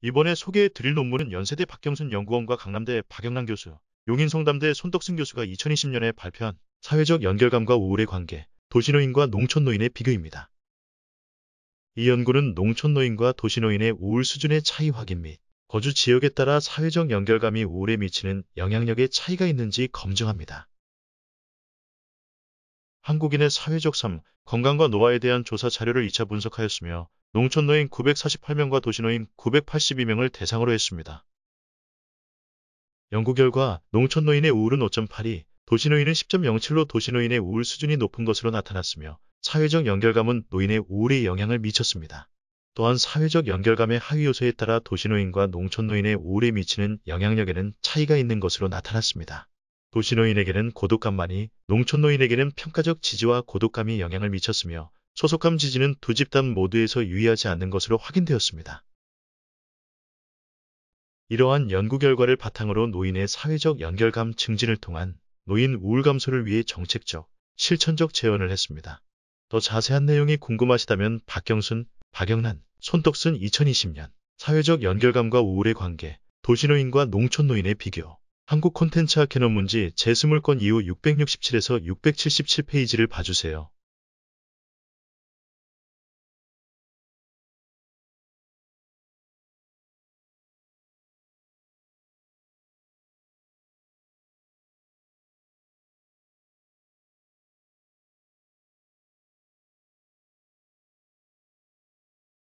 이번에 소개해 드릴 논문은 연세대 박경순 연구원과 강남대 박영란 교수, 용인성담대 손덕승 교수가 2020년에 발표한 사회적 연결감과 우울의 관계, 도시노인과 농촌노인의 비교입니다. 이 연구는 농촌노인과 도시노인의 우울 수준의 차이 확인 및 거주 지역에 따라 사회적 연결감이 우울에 미치는 영향력의 차이가 있는지 검증합니다. 한국인의 사회적 삶, 건강과 노화에 대한 조사 자료를 2차 분석하였으며 농촌 노인 948명과 도시노인 982명을 대상으로 했습니다. 연구 결과 농촌 노인의 우울은 5 8이 도시노인은 10.07로 도시노인의 우울 수준이 높은 것으로 나타났으며 사회적 연결감은 노인의 우울에 영향을 미쳤습니다. 또한 사회적 연결감의 하위 요소에 따라 도시노인과 농촌 노인의 우울에 미치는 영향력에는 차이가 있는 것으로 나타났습니다. 도시노인에게는 고독감만이 농촌노인에게는 평가적 지지와 고독감이 영향을 미쳤으며 소속감 지지는 두 집단 모두에서 유의하지 않는 것으로 확인되었습니다. 이러한 연구 결과를 바탕으로 노인의 사회적 연결감 증진을 통한 노인 우울 감소를 위해 정책적, 실천적 재현을 했습니다. 더 자세한 내용이 궁금하시다면 박경순, 박영란, 손덕순 2020년 사회적 연결감과 우울의 관계, 도시노인과 농촌노인의 비교 한국 콘텐츠 아케논문제제2 0권 이후 667에서 677페이지를 봐주세요.